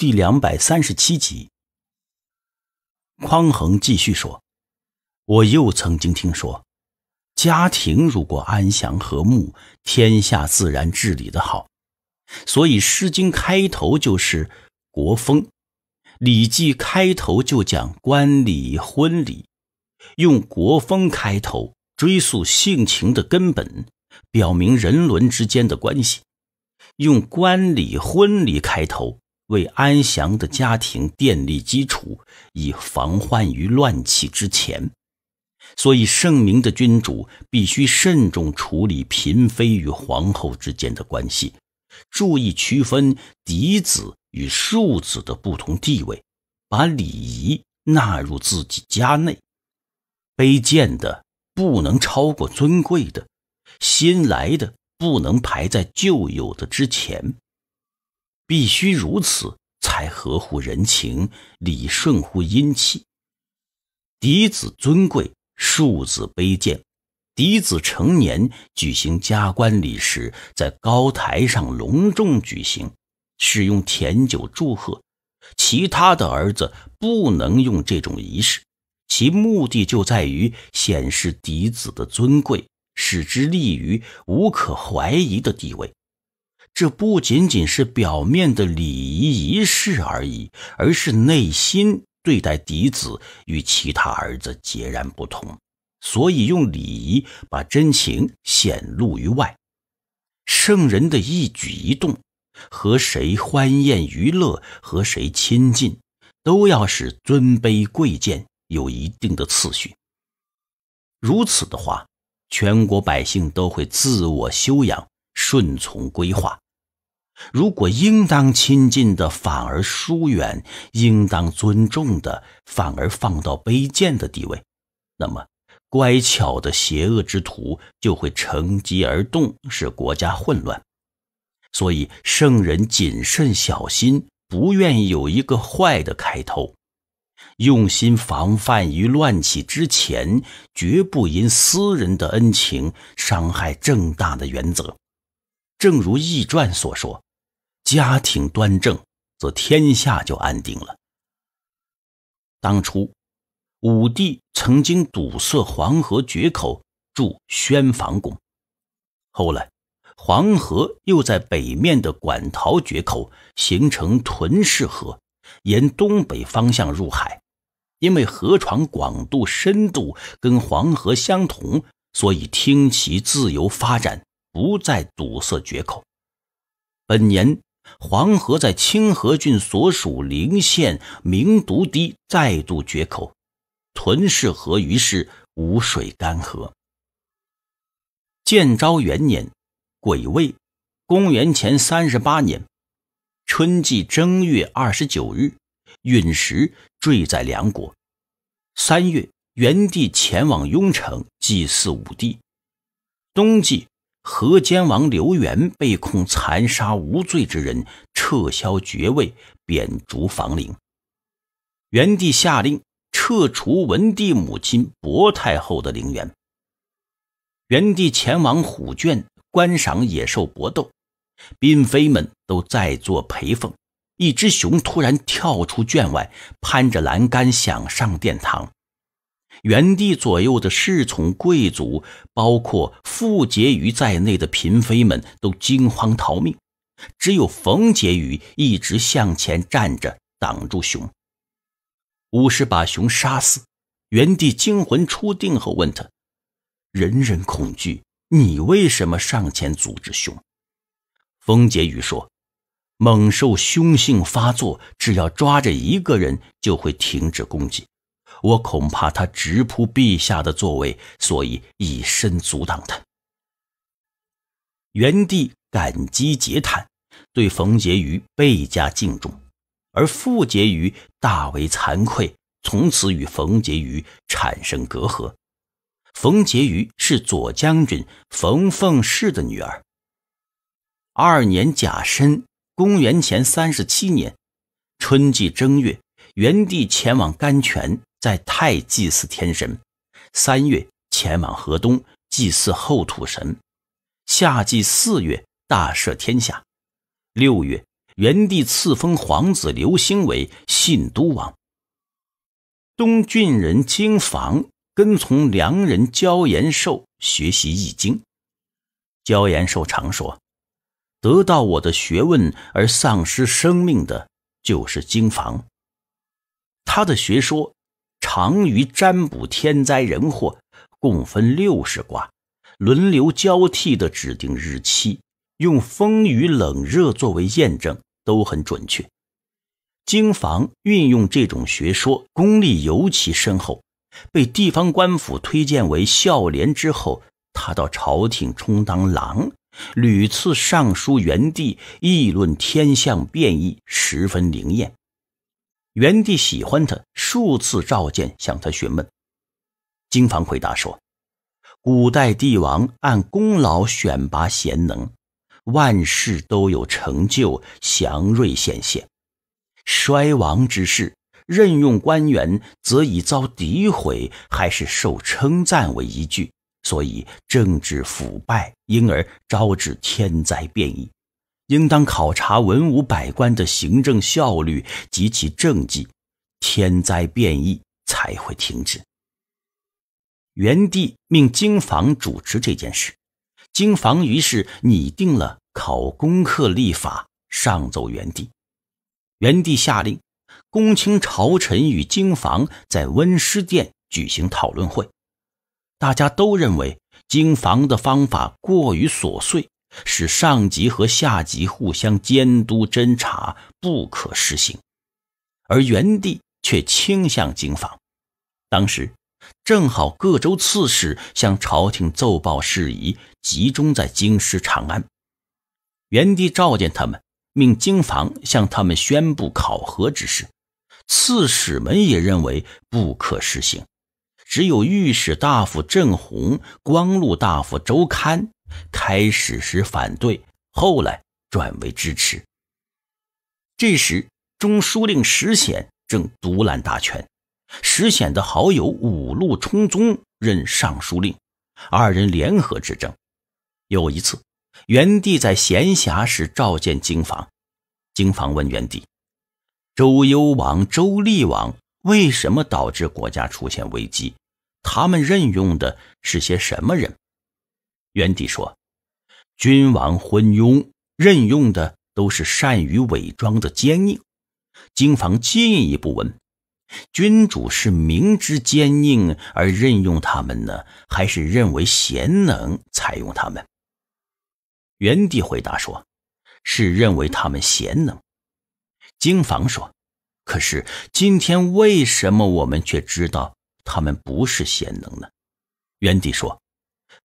第两百三十七集，匡衡继续说：“我又曾经听说，家庭如果安详和睦，天下自然治理的好。所以《诗经》开头就是《国风》，《礼记》开头就讲官礼、婚礼，用《国风》开头追溯性情的根本，表明人伦之间的关系；用官礼、婚礼开头。”为安详的家庭奠定基础，以防患于乱气之前。所以，圣明的君主必须慎重处理嫔妃与皇后之间的关系，注意区分嫡子与庶子的不同地位，把礼仪纳入自己家内。卑贱的不能超过尊贵的，新来的不能排在旧有的之前。必须如此，才合乎人情，理顺乎阴气。嫡子尊贵，庶子卑贱。嫡子成年举行加冠礼时，在高台上隆重举行，使用甜酒祝贺；其他的儿子不能用这种仪式。其目的就在于显示嫡子的尊贵，使之立于无可怀疑的地位。这不仅仅是表面的礼仪仪式而已，而是内心对待嫡子与其他儿子截然不同，所以用礼仪把真情显露于外。圣人的一举一动，和谁欢宴娱乐，和谁亲近，都要使尊卑贵贱有一定的次序。如此的话，全国百姓都会自我修养，顺从规划。如果应当亲近的反而疏远，应当尊重的反而放到卑贱的地位，那么乖巧的邪恶之徒就会乘机而动，使国家混乱。所以圣人谨慎小心，不愿有一个坏的开头，用心防范于乱起之前，绝不因私人的恩情伤害正大的原则。正如《易传》所说。家庭端正，则天下就安定了。当初，武帝曾经堵塞黄河决口，筑宣房宫。后来，黄河又在北面的管陶决口形成屯氏河，沿东北方向入海。因为河床广度、深度跟黄河相同，所以听其自由发展，不再堵塞决口。本年。黄河在清河郡所属陵县明独堤再度决口，屯氏河于是无水干涸。建昭元年，癸未，公元前三十八年，春季正月二十九日，陨石坠在梁国。三月，元帝前往雍城祭祀武帝。冬季。河间王刘元被控残杀无罪之人，撤销爵位，贬逐房陵。元帝下令撤除文帝母亲薄太后的陵园。元帝前往虎圈观赏野兽搏斗，嫔妃们都在做陪奉。一只熊突然跳出圈外，攀着栏杆想上殿堂。元帝左右的侍从、贵族，包括傅杰妤在内的嫔妃们都惊慌逃命，只有冯婕妤一直向前站着挡住熊。武士把熊杀死，元帝惊魂初定后问他：“人人恐惧，你为什么上前阻止熊？”冯婕妤说：“猛兽凶性发作，只要抓着一个人就会停止攻击。”我恐怕他直扑陛下的座位，所以以身阻挡他。元帝感激结叹，对冯婕妤倍加敬重，而傅婕妤大为惭愧，从此与冯婕妤产生隔阂。冯婕妤是左将军冯奉氏的女儿。二年甲申，公元前三十七年，春季正月，元帝前往甘泉。在太祭祀天神，三月前往河东祭祀后土神，夏季四月大赦天下，六月元帝赐封皇子刘兴为信都王。东郡人京房跟从良人焦延寿学习易经，焦延寿常说：“得到我的学问而丧失生命的就是京房。”他的学说。常于占卜天灾人祸，共分六十卦，轮流交替的指定日期，用风雨冷热作为验证，都很准确。经房运用这种学说，功力尤其深厚，被地方官府推荐为孝廉之后，他到朝廷充当郎，屡次上书元帝议论天象变异，十分灵验。元帝喜欢他，数次召见，向他询问。金房回答说：“古代帝王按功劳选拔贤能，万事都有成就，祥瑞显现；衰亡之势，任用官员则以遭诋毁还是受称赞为依据，所以政治腐败，因而招致天灾变异。”应当考察文武百官的行政效率及其政绩，天灾变异才会停止。元帝命京房主持这件事，京房于是拟定了考功课立法，上奏元帝。元帝下令，公卿朝臣与京房在温师殿举行讨论会，大家都认为京房的方法过于琐碎。使上级和下级互相监督侦查不可实行，而元帝却倾向京防。当时正好各州刺史向朝廷奏报事宜，集中在京师长安。元帝召见他们，命京防向他们宣布考核之事。刺史们也认为不可实行，只有御史大夫郑弘、光禄大夫周堪。开始时反对，后来转为支持。这时，中书令石显正独揽大权，石显的好友五路冲宗任尚书令，二人联合执政。有一次，元帝在闲暇时召见京房，京房问元帝：“周幽王、周厉王为什么导致国家出现危机？他们任用的是些什么人？”元帝说：“君王昏庸，任用的都是善于伪装的奸佞。”经房进一步问：“君主是明知奸佞而任用他们呢，还是认为贤能采用他们？”元帝回答说：“是认为他们贤能。”经房说：“可是今天为什么我们却知道他们不是贤能呢？”元帝说。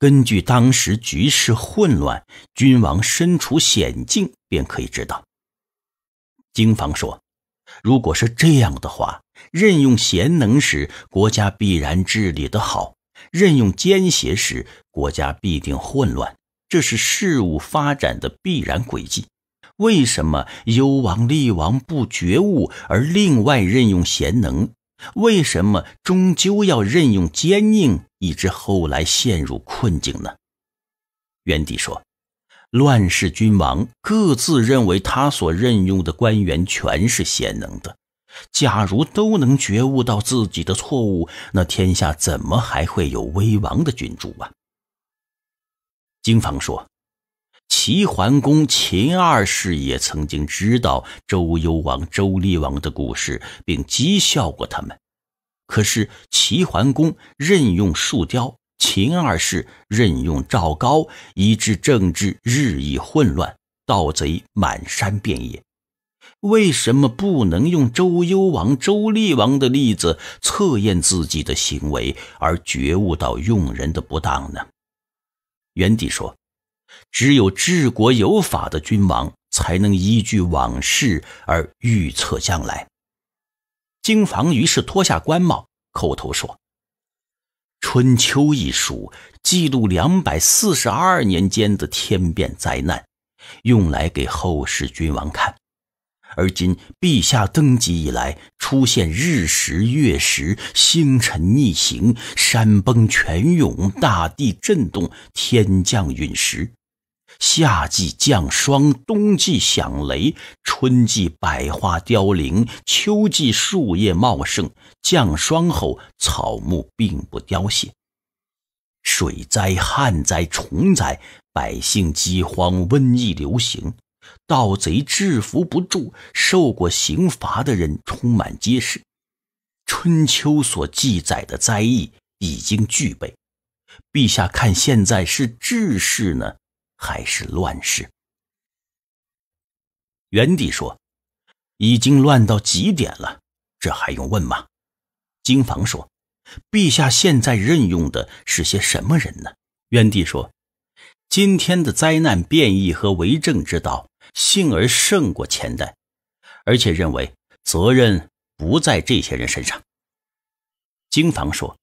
根据当时局势混乱，君王身处险境，便可以知道。经房说：“如果是这样的话，任用贤能时，国家必然治理的好；任用奸邪时，国家必定混乱。这是事物发展的必然轨迹。为什么幽王、厉王不觉悟而另外任用贤能？”为什么终究要任用奸佞，以致后来陷入困境呢？元帝说：“乱世君王各自认为他所任用的官员全是贤能的。假如都能觉悟到自己的错误，那天下怎么还会有危亡的君主啊？”经房说。齐桓公、秦二世也曾经知道周幽王、周厉王的故事，并讥笑过他们。可是齐桓公任用树雕，秦二世任用赵高，以致政治日益混乱，盗贼满山遍野。为什么不能用周幽王、周厉王的例子测验自己的行为，而觉悟到用人的不当呢？元帝说。只有治国有法的君王，才能依据往事而预测将来。经房于是脱下官帽，叩头说：“《春秋》一书记录两百四十二年间的天变灾难，用来给后世君王看。而今陛下登基以来，出现日食、月食、星辰逆行、山崩泉涌、大地震动、天降陨石。”夏季降霜，冬季响雷，春季百花凋零，秋季树叶茂盛。降霜后，草木并不凋谢。水灾、旱灾、虫灾，百姓饥荒，瘟疫流行，盗贼制服不住，受过刑罚的人充满街市。春秋所记载的灾异已经具备。陛下看，现在是治世呢？还是乱世。元帝说：“已经乱到极点了，这还用问吗？”京房说：“陛下现在任用的是些什么人呢？”元帝说：“今天的灾难变异和为政之道，幸而胜过前代，而且认为责任不在这些人身上。”京房说：“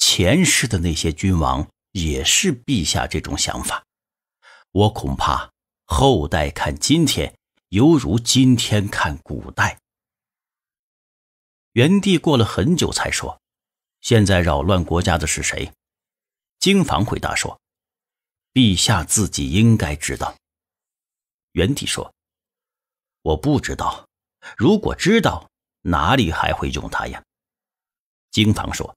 前世的那些君王也是陛下这种想法。”我恐怕后代看今天，犹如今天看古代。元帝过了很久才说：“现在扰乱国家的是谁？”经房回答说：“陛下自己应该知道。”元帝说：“我不知道。如果知道，哪里还会用他呀？”经房说：“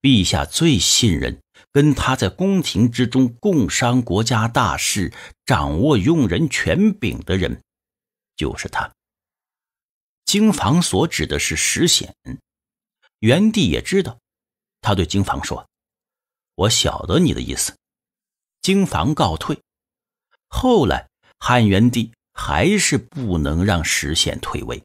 陛下最信任。”跟他在宫廷之中共商国家大事、掌握用人权柄的人，就是他。京房所指的是石显，元帝也知道。他对京房说：“我晓得你的意思。”京房告退。后来汉元帝还是不能让石显退位。